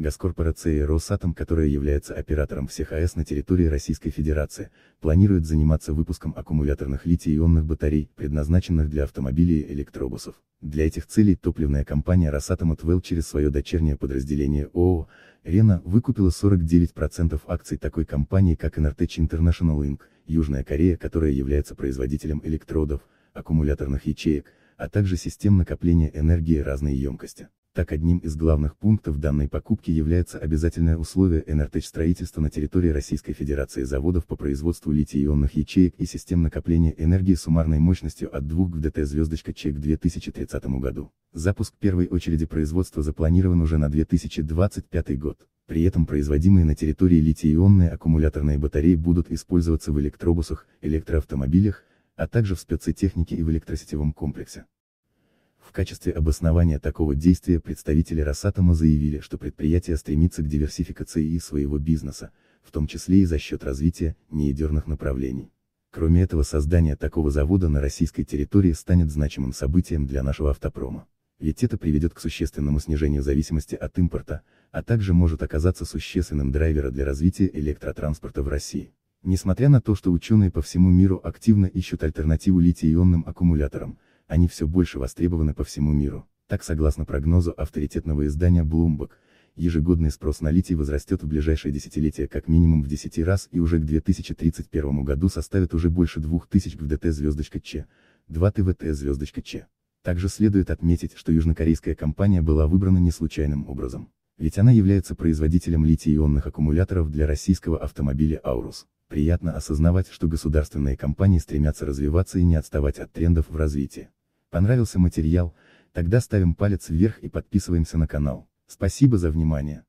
Госкорпорация «Росатом», которая является оператором всех АЭС на территории Российской Федерации, планирует заниматься выпуском аккумуляторных литий-ионных батарей, предназначенных для автомобилей и электробусов. Для этих целей топливная компания «Росатом» отвел через свое дочернее подразделение ООО «Рена» выкупила 49% акций такой компании, как Enertech International Inc., Южная Корея, которая является производителем электродов, аккумуляторных ячеек, а также систем накопления энергии разной емкости. Так одним из главных пунктов данной покупки является обязательное условие энерготеч-строительства на территории Российской Федерации заводов по производству литий-ионных ячеек и систем накопления энергии суммарной мощностью от 2 ГДТ звездочка ЧЕК к 2030 году. Запуск первой очереди производства запланирован уже на 2025 год. При этом производимые на территории литий-ионные аккумуляторные батареи будут использоваться в электробусах, электроавтомобилях, а также в спецтехнике и в электросетевом комплексе. В качестве обоснования такого действия представители Росатома заявили, что предприятие стремится к диверсификации своего бизнеса, в том числе и за счет развития неядерных направлений. Кроме этого создание такого завода на российской территории станет значимым событием для нашего автопрома. Ведь это приведет к существенному снижению зависимости от импорта, а также может оказаться существенным драйвером для развития электротранспорта в России. Несмотря на то, что ученые по всему миру активно ищут альтернативу литий-ионным аккумуляторам, они все больше востребованы по всему миру. Так, согласно прогнозу авторитетного издания Bloomberg, ежегодный спрос на литий возрастет в ближайшее десятилетие как минимум в 10 раз и уже к 2031 году составит уже больше 2000 гдт звездочка Ч, 2 ТВТ звездочка Ч. Также следует отметить, что южнокорейская компания была выбрана не случайным образом. Ведь она является производителем литий-ионных аккумуляторов для российского автомобиля Аурус. Приятно осознавать, что государственные компании стремятся развиваться и не отставать от трендов в развитии. Понравился материал? Тогда ставим палец вверх и подписываемся на канал. Спасибо за внимание.